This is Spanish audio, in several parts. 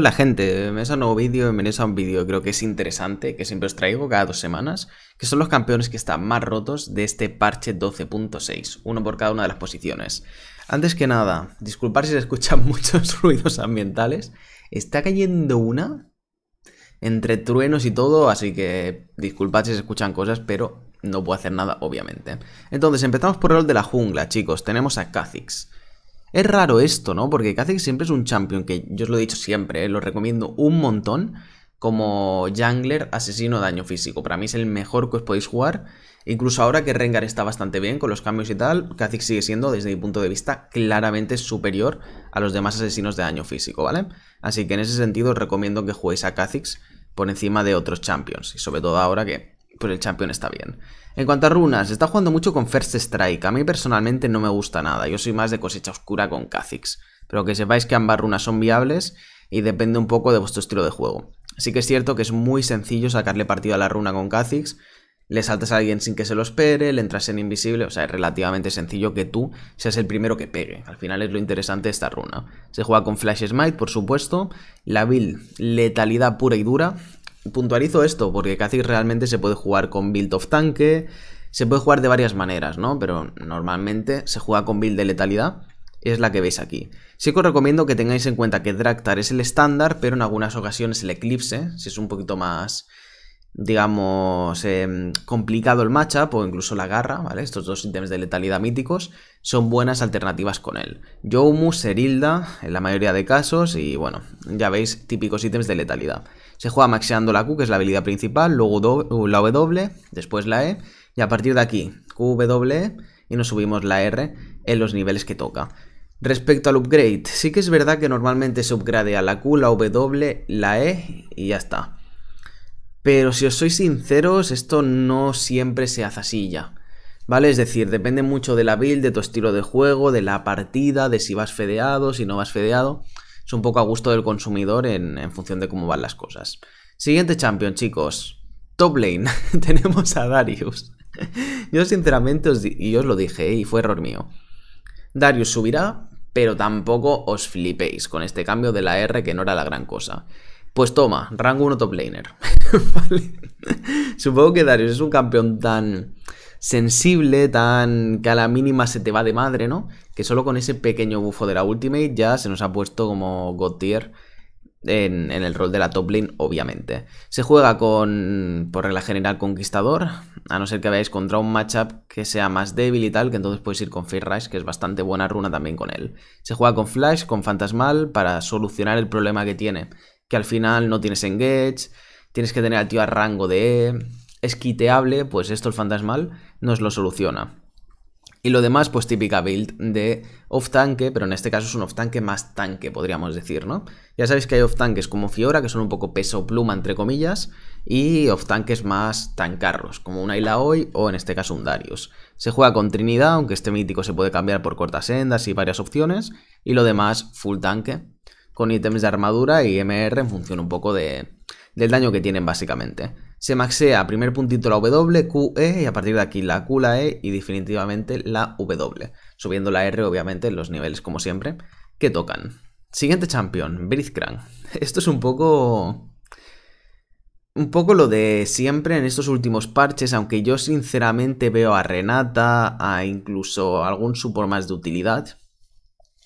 la gente, me a un nuevo vídeo, bienvenidos a un vídeo creo que es interesante, que siempre os traigo cada dos semanas, que son los campeones que están más rotos de este parche 12.6, uno por cada una de las posiciones. Antes que nada, disculpar si se escuchan muchos ruidos ambientales, está cayendo una entre truenos y todo, así que disculpad si se escuchan cosas, pero no puedo hacer nada obviamente. Entonces empezamos por el rol de la jungla, chicos, tenemos a Kha'Zix. Es raro esto, ¿no? Porque Kha'Zix siempre es un champion que yo os lo he dicho siempre, ¿eh? lo recomiendo un montón como jungler asesino daño físico. Para mí es el mejor que os podéis jugar. Incluso ahora que Rengar está bastante bien con los cambios y tal, Kha'Zix sigue siendo, desde mi punto de vista, claramente superior a los demás asesinos de daño físico, ¿vale? Así que en ese sentido os recomiendo que juguéis a Kha'Zix por encima de otros champions. Y sobre todo ahora que pero el Champion está bien. En cuanto a runas, está jugando mucho con First Strike. A mí personalmente no me gusta nada. Yo soy más de cosecha oscura con Kha'Zix. Pero que sepáis que ambas runas son viables y depende un poco de vuestro estilo de juego. Así que es cierto que es muy sencillo sacarle partido a la runa con Kha'Zix. Le saltas a alguien sin que se lo espere, le entras en invisible, o sea, es relativamente sencillo que tú seas el primero que pegue. Al final es lo interesante de esta runa. Se juega con Flash Smite, por supuesto. La build, letalidad pura y dura, puntualizo esto porque casi realmente se puede jugar con build of tanque, se puede jugar de varias maneras, ¿no? Pero normalmente se juega con build de letalidad, es la que veis aquí. Sí que os recomiendo que tengáis en cuenta que Draktar es el estándar, pero en algunas ocasiones el Eclipse, si es un poquito más digamos, em, complicado el matchup o incluso la garra, ¿vale? Estos dos ítems de letalidad míticos son buenas alternativas con él. yomu Serilda, en la mayoría de casos, y bueno, ya veis, típicos ítems de letalidad. Se juega maxeando la Q, que es la habilidad principal, luego la W, después la E, y a partir de aquí, Q, W, y nos subimos la R en los niveles que toca. Respecto al upgrade, sí que es verdad que normalmente se a la Q, la W, la E y ya está. Pero si os sois sinceros, esto no siempre se hace así ya. ¿Vale? Es decir, depende mucho de la build, de tu estilo de juego, de la partida, de si vas fedeado, si no vas fedeado. Es un poco a gusto del consumidor en, función de cómo van las cosas. Siguiente champion, chicos. Top lane. Tenemos a Darius. yo sinceramente os, y os lo dije, ¿eh? y fue error mío. Darius subirá, pero tampoco os flipéis con este cambio de la R que no era la gran cosa. Pues toma, rango 1 top laner. Supongo que Darius es un campeón tan sensible, tan que a la mínima se te va de madre, ¿no? Que solo con ese pequeño bufo de la Ultimate ya se nos ha puesto como God tier en, el rol de la top lane, obviamente. Se juega con, por regla general, Conquistador, a no ser que veáis contra un matchup que sea más débil y tal, que entonces puedes ir con Fear rise que es bastante buena runa también con él. Se juega con Flash, con Fantasmal, para solucionar el problema que tiene, que al final no tienes Engage Tienes que tener al tío a rango de esquiteable, pues esto el fantasmal nos lo soluciona. Y lo demás, pues típica build de off-tanque, pero en este caso es un off-tanque más tanque, podríamos decir, ¿no? Ya sabéis que hay off-tanques como Fiora, que son un poco peso pluma, entre comillas, y off-tanques más tancarros, como un Hoy o en este caso un Darius. Se juega con Trinidad, aunque este mítico se puede cambiar por cortas sendas y varias opciones, y lo demás, full tanque, con ítems de armadura y MR en función un poco de, del daño que tienen básicamente. Se maxea primer puntito la W, Q, e, y a partir de aquí la Q, la E y definitivamente la W, subiendo la R obviamente en los niveles como siempre que tocan. Siguiente champion, Blitzcrank. Esto es un poco... Un poco lo de siempre en estos últimos parches, aunque yo sinceramente veo a Renata, a incluso algún support más de utilidad,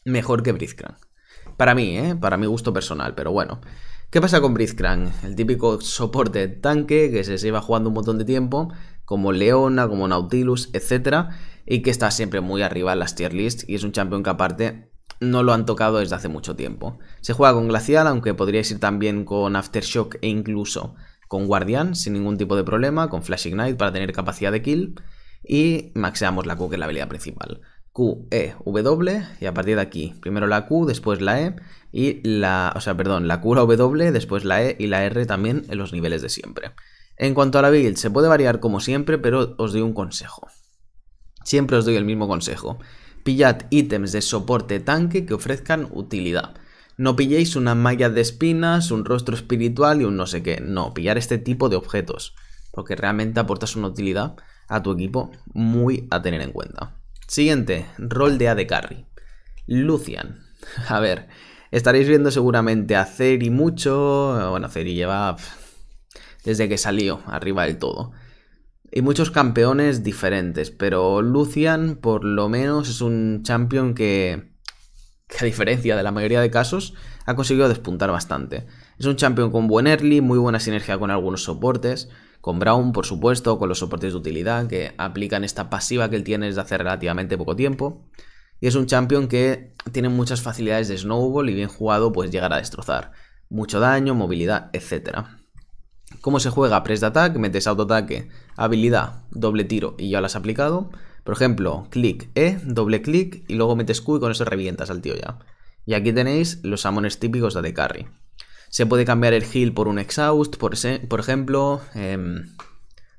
mejor que Blitzcrank. Para mí, ¿eh? Para mi gusto personal, pero bueno. ¿Qué pasa con Blitzcrank? El típico soporte tanque que se lleva jugando un montón de tiempo, como Leona, como Nautilus, etc. Y que está siempre muy arriba en las tier lists y es un campeón que aparte no lo han tocado desde hace mucho tiempo. Se juega con Glacial, aunque podríais ir también con Aftershock e incluso con Guardian sin ningún tipo de problema, con Flash Ignite para tener capacidad de kill y maxeamos la Q en la habilidad principal. Q, E, W y a partir de aquí, primero la Q, después la E y la, o sea, perdón, la Q, la W, después la E y la R también en los niveles de siempre. En cuanto a la build, se puede variar como siempre, pero os doy un consejo. Siempre os doy el mismo consejo. Pillad ítems de soporte tanque que ofrezcan utilidad. No pilléis una malla de espinas, un rostro espiritual y un no sé qué. No, pillar este tipo de objetos, porque realmente aportas una utilidad a tu equipo muy a tener en cuenta. Siguiente, rol de de Carry. Lucian. A ver, estaréis viendo seguramente a Ceri mucho. Bueno, Ceri lleva desde que salió arriba del todo. Y muchos campeones diferentes, pero Lucian por lo menos es un champion que, que a diferencia de la mayoría de casos, ha conseguido despuntar bastante. Es un champion con buen early, muy buena sinergia con algunos soportes con Brown, por supuesto, con los soportes de utilidad que aplican esta pasiva que él tiene desde hace relativamente poco tiempo. Y es un champion que tiene muchas facilidades de snowball y bien jugado pues llegar a destrozar. Mucho daño, movilidad, etc. ¿Cómo se juega? Press de ataque, metes autoataque, habilidad, doble tiro y ya lo has aplicado. Por ejemplo, clic E, doble clic y luego metes Q y con eso revientas al tío ya. Y aquí tenéis los amones típicos de The Carry. Se puede cambiar el heal por un exhaust, por, por ejemplo, em,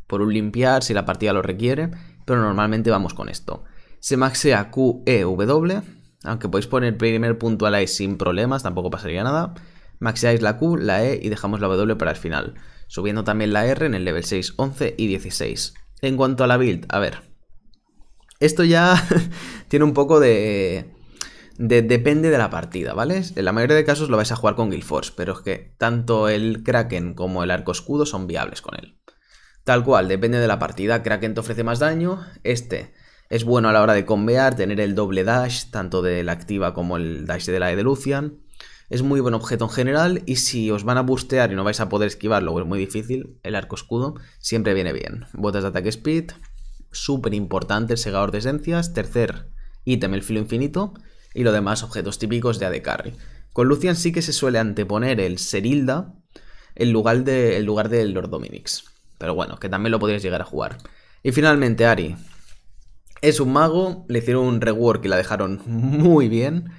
por un limpiar si la partida lo requiere, pero normalmente vamos con esto. Se maxea Q, E, W, aunque podéis poner primer punto a la E sin problemas, tampoco pasaría nada. Maxeáis la Q, la E y dejamos la W para el final, subiendo también la R en el level 6, 11 y 16. En cuanto a la build, a ver. Esto ya tiene un poco de depende de la partida, ¿vale? En la mayoría de casos lo vais a jugar con Force, pero es que tanto el Kraken como el Arco Escudo son viables con él. Tal cual, depende de la partida, Kraken te ofrece más daño, este es bueno a la hora de convear, tener el doble dash, tanto de la activa como el dash de la E de Lucian. Es muy buen objeto en general y si os van a bustear y no vais a poder esquivarlo o es muy difícil, el arco escudo siempre viene bien. Botas de ataque speed, súper importante el segador de esencias. Tercer ítem, el filo infinito y los demás objetos típicos de AD Carry. Con Lucian sí que se suele anteponer el Serilda en lugar, de, lugar del Lord Dominix. Pero bueno, que también lo podrías llegar a jugar. Y finalmente, Ari. Es un mago, le hicieron un rework y la dejaron muy bien.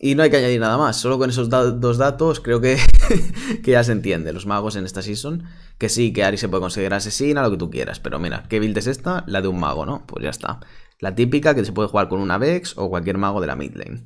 Y no hay que añadir nada más, solo con esos dos datos creo que, que, ya se entiende. Los magos en esta season, que sí, que Ari se puede considerar asesina, lo que tú quieras, pero mira, ¿qué build es esta? La de un mago, ¿no? Pues ya está. La típica que se puede jugar con una Vex o cualquier mago de la mid lane.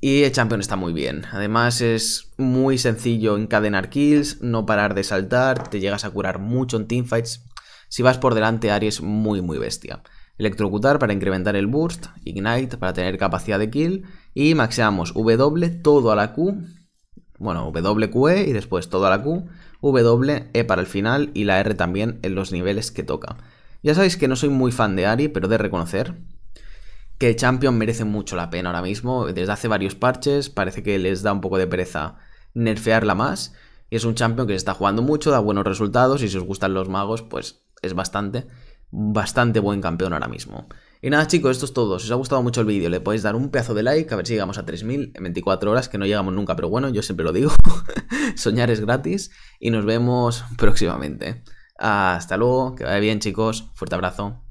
Y el champion está muy bien. Además es muy sencillo encadenar kills, no parar de saltar, te llegas a curar mucho en teamfights. Si vas por delante, Aries es muy muy bestia. Electrocutar para incrementar el burst, Ignite para tener capacidad de kill y maxeamos W todo a la Q, bueno, W, WQE y después todo a la Q, W, E para el final y la R también en los niveles que toca. Ya sabéis que no soy muy fan de Ari, pero de reconocer que el Champion merece mucho la pena ahora mismo. Desde hace varios parches parece que les da un poco de pereza nerfearla más. Y es un Champion que se está jugando mucho, da buenos resultados y si os gustan los magos, pues es bastante, bastante buen campeón ahora mismo. Y nada chicos, esto es todo. Si os ha gustado mucho el vídeo, le podéis dar un pedazo de like, a ver si llegamos a 3.000 en 24 horas, que no llegamos nunca, pero bueno, yo siempre lo digo. Soñar es gratis y nos vemos próximamente. Hasta luego, que vaya bien chicos, fuerte abrazo.